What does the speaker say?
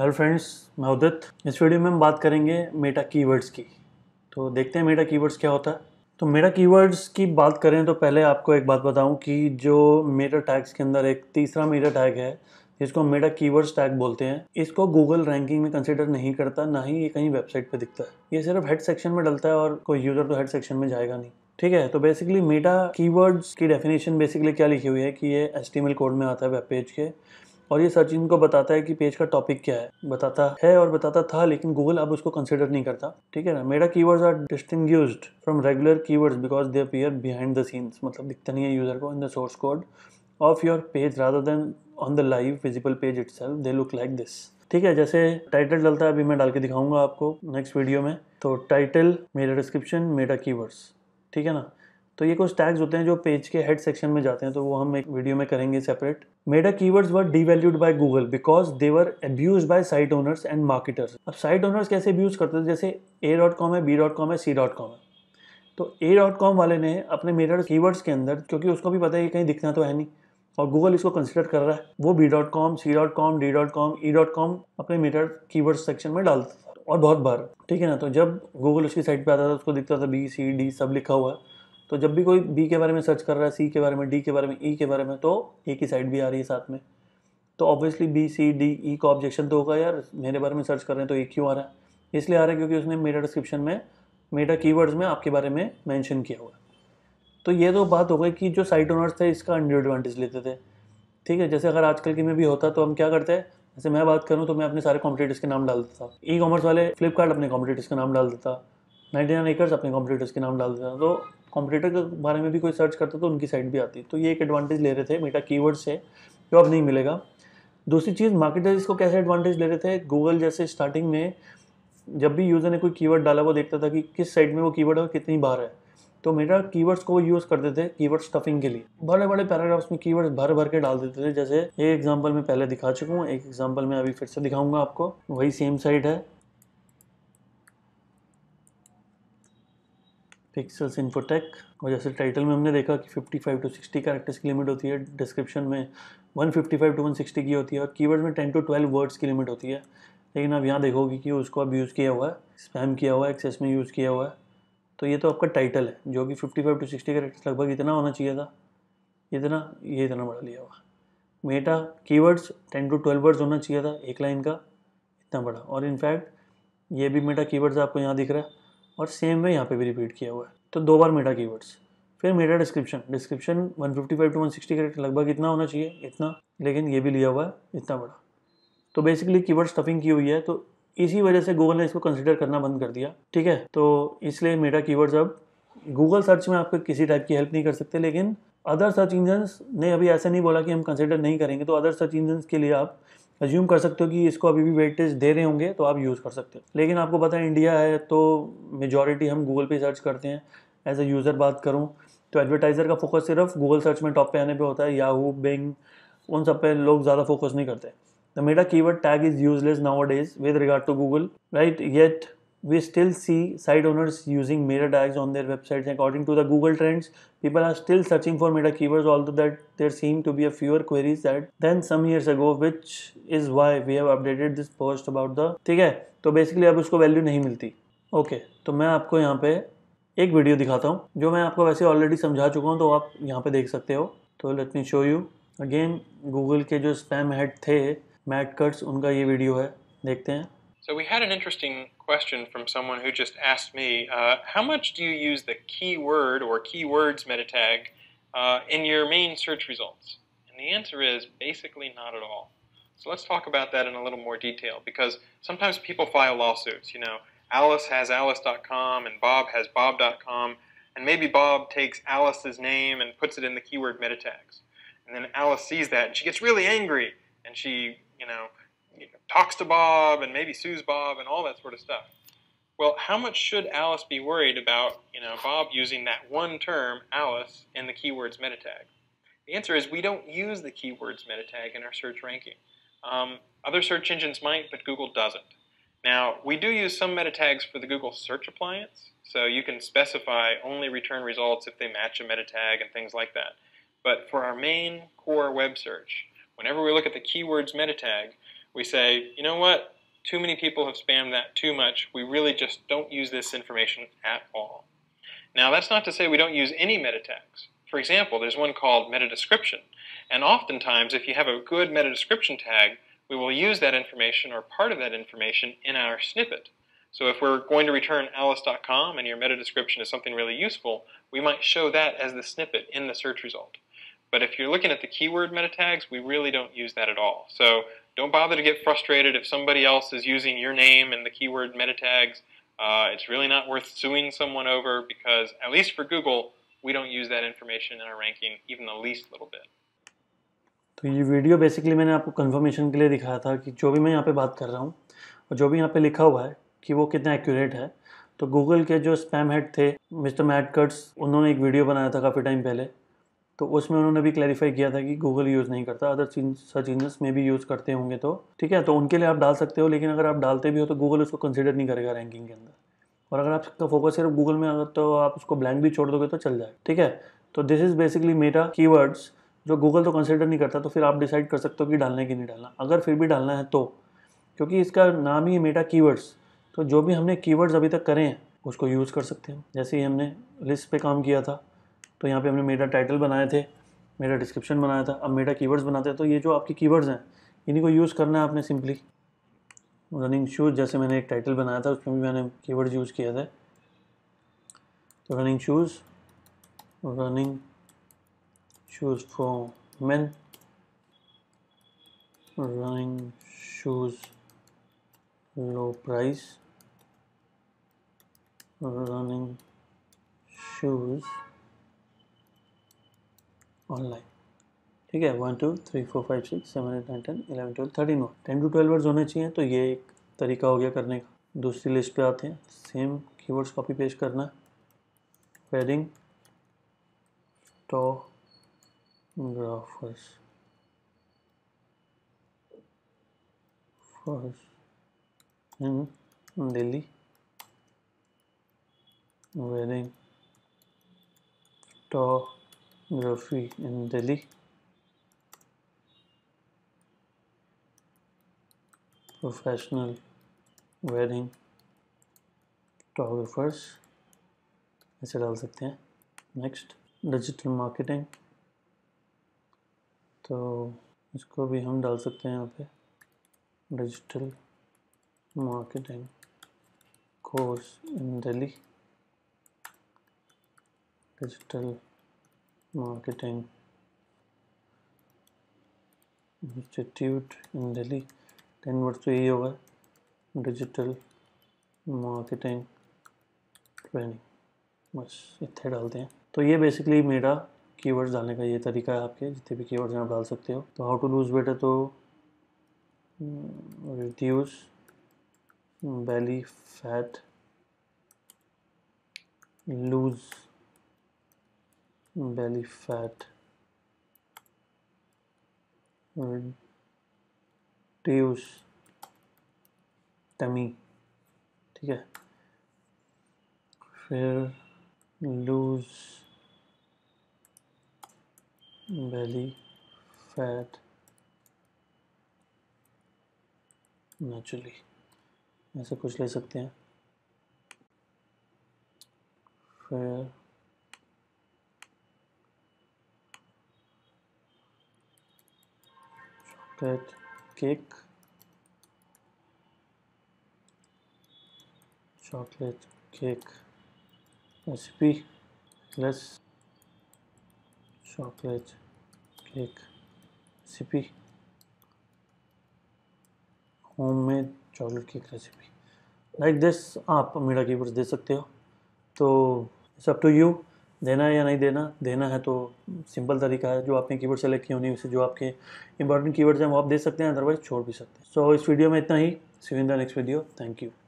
Hello friends मैं उदित इस video में हम बात करेंगे मेटा कीवर्ड्स की तो देखते हैं मेटा कीवर्ड्स क्या होता है तो मेटा कीवर्ड्स की बात करें तो पहले आपको एक बात बताऊं कि जो मेटा टैग्स के अंदर एक तीसरा मेटा टैग है जिसको हम मेटा कीवर्ड्स टैग बोलते हैं इसको गूगल रैंकिंग में कंसिडर नहीं करता ना ही ये कहीं वेबसाइट पर दिखता है ये सिर्फ हेड सेक्शन में डलता है और कोई यूज़र तो हेड सेक्शन में जाएगा नहीं ठीक है तो बेसिकली मेटा कीवर्ड्स की डेफिनेशन बेसिकली क्या लिखी हुई है कि ये एस कोड में आता है वेब पेज के और ये सर्च इंजन को बताता है कि पेज का टॉपिक क्या है बताता है और बताता था लेकिन गूगल अब उसको कंसिडर नहीं करता ठीक है ना meta keywords are distinct from regular keywords because they appear behind the scenes मतलब दिखता नहीं है यूज़र को in the source code of your page rather than on the live physical page it they look like this ठीक है जैसे title डलता है अभी मैं डाल के दिखाऊंगा आपको नेक्स्ट वीडियो में तो टाइटल मेरा डिस्क्रिप्शन मेरा कीवर्ड्स ठीक है ना तो ये कुछ टैग्स होते हैं जो पेज के हेड सेक्शन में जाते हैं तो वो हम एक वीडियो में करेंगे separate meta keywords were devalued by Google because they were abused by site owners and marketers अब साइट ओनर्स कैसे अब्यूज करते थे जैसे ए डॉट कॉम है बी डॉट कॉम है सी डॉट कॉम है तो ए डॉट कॉम वाले ने अपने मेडा कीवर्ड्स के अंदर क्योंकि उसको भी पता है कि कहीं दिखना तो है नहीं और गूगल इसको कंसिडर कर रहा है वो B dot com C dot com D dot com E dot com अपने मीटर कीवर्ड सेक्शन में डालता था और बहुत बार ठीक है ना तो जब गूगल उसकी साइट पे आता था तो उसको दिखता था बी सी डी सब लिखा हुआ है तो जब भी कोई बी के बारे में सर्च कर रहा है सी के बारे में डी के बारे में ई e के बारे में तो ए की साइड भी आ रही है साथ में तो obviously B C D E का ऑब्जेक्शन तो होगा यार मेरे बारे में सर्च कर रहे हैं तो ए क्यों आ रहा है इसलिए आ रहा है क्योंकि उसने मेरा डिस्क्रिप्शन में मेटा कीवर्ड्स में आपके बारे में मैंशन किया हुआ है तो ये तो बात हो गई कि जो साइट ओनर्स थे इसका अंडर एडवांटेज लेते थे ठीक है जैसे अगर आजकल के में भी होता तो हम क्या करते हैं जैसे मैं बात करूँ तो मैं अपने सारे कॉम्पिटेटर्स के नाम डाल देता ई कॉमर्स वाले फ्लिपकार्ट अपने कॉम्पिटेटर्स का नाम डाल देता नाइन्टी नाइन एकर्स अपने कॉम्पिटेटर्स के नाम डाल देता तो कॉम्पिटेटर के बारे में भी कोई सर्च करता तो उनकी साइट भी आती तो ये एक एडवांटेज ले रहे थे मेटा वर्ड्स से जो अब नहीं मिलेगा दूसरी चीज़ मार्केटर इसको कैसे एडवांटेज ले रहे थे गूगल जैसे स्टार्टिंग में जब भी यूज़र ने कोई कीवर्ड डाला वो देखता था कि किस साइट में वो कीवर्ड है कितनी बार है तो मेरा कीवर्ड्स को वो यूज़ करते थे कीवर्ड स्टफिंग के लिए बड़े बड़े पैराग्राफ्स में कीवर्ड्स भर भर के डाल देते थे जैसे एक एग्जांपल मैं पहले दिखा चुका हूँ एक एग्जांपल मैं अभी फिर से दिखाऊंगा आपको वही सेम साइट है पिक्सल्स इन्फोटेक और जैसे टाइटल में हमने देखा कि 55 टू 60 कैरेक्टर्स की लिमिट होती है डिस्क्रिप्शन में 155 टू 160 की होती है और कीवर्ड में 10 टू 12 वर्ड्स की लिमिट होती है लेकिन आप यहाँ देखोगे कि उसको अब यूज़ किया हुआ है स्पैम किया हुआ है एक्सेस में यूज़ किया हुआ है तो ये तो आपका टाइटल है जो कि फिफ्टी टू सिक्सटी कैरेक्टर्स लगभग इतना होना चाहिए था इतना ये इतना बड़ा लिया हुआ meta keywords ten to twelve words होना चाहिए था एक लाइन का इतना बड़ा और इनफैक्ट ये भी मेटा कीवर्ड्स आपको यहाँ दिख रहा है और सेम वे यहाँ पे भी रिपीट किया हुआ है तो दो बार मेटा कीवर्ड्स फिर meta description description 155 to 160 correct लगभग इतना होना चाहिए इतना लेकिन ये भी लिया हुआ है इतना बड़ा तो बेसिकली कीवर्ड स्टफिंग की हुई है तो इसी वजह से गूगल ने इसको कंसिडर करना बंद कर दिया ठीक है तो इसलिए मेटा कीवर्ड्स अब गूगल सर्च में आपको किसी टाइप की हेल्प नहीं कर सकते लेकिन अदर सर्च इंजन्स ने अभी ऐसा नहीं बोला कि हम कंसिडर नहीं करेंगे तो अदर सर्च इंजन्स के लिए आप एज्यूम कर सकते हो कि इसको अभी भी वेटेज दे रहे होंगे तो आप यूज़ कर सकते हो लेकिन आपको पता है इंडिया है तो मेजॉरिटी हम गूगल पे सर्च करते हैं एज अ यूज़र बात करूँ तो एडवर्टाइज़र का फोकस सिर्फ गूगल सर्च में टॉप पे आने पे होता है याहू बिंग उन सब पे लोग ज़्यादा फोकस नहीं करते the meta keyword tag is useless nowadays with regard to Google right yet we still see site owners using meta tags on their websites. According to the Google Trends, people are still searching for meta keywords, although that there seem to be a fewer queries that than some years ago, which is why we have updated this post about the ठीक है तो basically अब उसको value नहीं मिलती okay, तो मैं आपको यहाँ पे एक वीडियो दिखाता हूँ जो मैं आपको वैसे ऑलरेडी समझा चुका हूँ तो आप यहाँ पे देख सकते हो तो let me show you again Google के जो स्पैम हेड थे मैट कट्स उनका ये वीडियो है देखते हैं So we had an interesting question from someone who just asked me, uh, how much do you use the keyword or keywords meta tag uh, in your main search results? And the answer is basically not at all. So let's talk about that in a little more detail because sometimes people file lawsuits. You know, Alice has alice.com and Bob has bob.com, and maybe Bob takes Alice's name and puts it in the keyword meta tags. And then Alice sees that and she gets really angry and she, you know, talks to Bob and maybe sues Bob and all that sort of stuff. Well, how much should Alice be worried about, you know, Bob using that one term, Alice, in the keywords meta tag? The answer is we don't use the keywords meta tag in our search ranking. Um, other search engines might, but Google doesn't. Now, we do use some meta tags for the Google Search Appliance, so you can specify only return results if they match a meta tag and things like that. But for our main core web search, whenever we look at the keywords meta tag, we say, you know what, too many people have spammed that too much. We really just don't use this information at all. Now, that's not to say we don't use any meta tags. For example, there's one called meta description. And oftentimes, if you have a good meta description tag, we will use that information or part of that information in our snippet. So if we're going to return alice.com and your meta description is something really useful, we might show that as the snippet in the search result. But if you're looking at the keyword meta tags, we really don't use that at all. So don't bother to get frustrated if somebody else is using your name and the keyword meta tags. Uh, it's really not worth suing someone over because, at least for Google, we don't use that information in our ranking even the least little bit. तो ये video basically मैंने आपको confirmation के लिए दिखाया था कि जो भी मैं यहाँ पे बात कर रहा हूँ और जो भी यहाँ पे लिखा हुआ है कि वो कितना एक्यूरेट है तो गूगल के जो स्पैम हेड थे मिस्टर मैट कट्स उन्होंने एक वीडियो बनाया था काफ़ी टाइम पहले तो उसमें उन्होंने भी क्लैरिफाई किया था कि गूगल यूज़ नहीं करता अदर सर्च इंजन्स में भी यूज़ करते होंगे तो ठीक है तो उनके लिए आप डाल सकते हो लेकिन अगर आप डालते भी हो तो गूगल उसको कंसिडर नहीं करेगा रैंकिंग के अंदर और अगर आपका फोकस सिर्फ गूगल में अगर तो आप उसको ब्लैंक भी छोड़ दोगे तो चल जाए ठीक है तो this is basically meta keywords जो गूगल तो कंसिडर नहीं करता तो फिर आप डिसाइड कर सकते हो कि डालना है कि नहीं डालना अगर फिर भी डालना है तो क्योंकि इसका नाम ही मेटा कीवर्ड्स तो जो भी हमने कीवर्ड्स अभी तक करें हैं उसको यूज़ कर सकते हैं जैसे ही हमने लिस्ट पे काम किया था तो यहाँ पे हमने मेटा टाइटल बनाए थे मेटा डिस्क्रिप्शन बनाया था अब मेटा कीवर्ड्स बनाते हैं तो ये जो आपके कीवर्ड्स हैं इन्हीं को यूज़ करना है आपने सिंपली रनिंग शूज़ जैसे मैंने एक टाइटल बनाया था उसमें भी मैंने कीवर्ड्स यूज़ किया था तो running shoes running shoes for man running shoes low price running shoes online ठीक है one two three four five six seven eight nine ten eleven twelve thirteen word ten to twelve words होने चाहिए तो ये एक तरीका हो गया करने का दूसरी लिस्ट पे आते हैं सेम कीवर्ड्स कॉपी पेस्ट करना wedding photographers in Delhi wedding टॉ Murphy in Delhi. Professional wedding photographers. ऐसे डाल सकते हैं नेक्स्ट डिजिटल मार्केटिंग तो इसको भी हम डाल सकते हैं यहाँ पे digital marketing course in Delhi digital marketing institute in Delhi ten word तो यही होगा डिजिटल मार्केटिंग ट्रेनिंग बस इतने डालते हैं तो ये बेसिकली मेरा कीवर्ड्स डालने का ये तरीका है आपके जितने भी कीवर्ड्स आप डाल सकते हो तो हाउ टू लूज वेट है तो reduce belly fat lose belly fat reduce tummy ठीक है फिर lose belly fat naturally ऐसा कुछ ले सकते हैं फिर that cake chocolate cake recipe plus chocolate cake recipe homemade chocolate cake recipe like this आप मीडिया कीवर्ड्स दे सकते हो तो it's up to you देना है या नहीं देना देना है तो सिंपल तरीका है जो आपने कीवर्ड सेलेक्ट किए होनी उसे जो आपके इंपॉर्टेंट कीवर्ड्स हैं वो आप दे सकते हैं अदरवाइज छोड़ भी सकते हैं सो so, इस वीडियो में इतना ही see in the next video thank you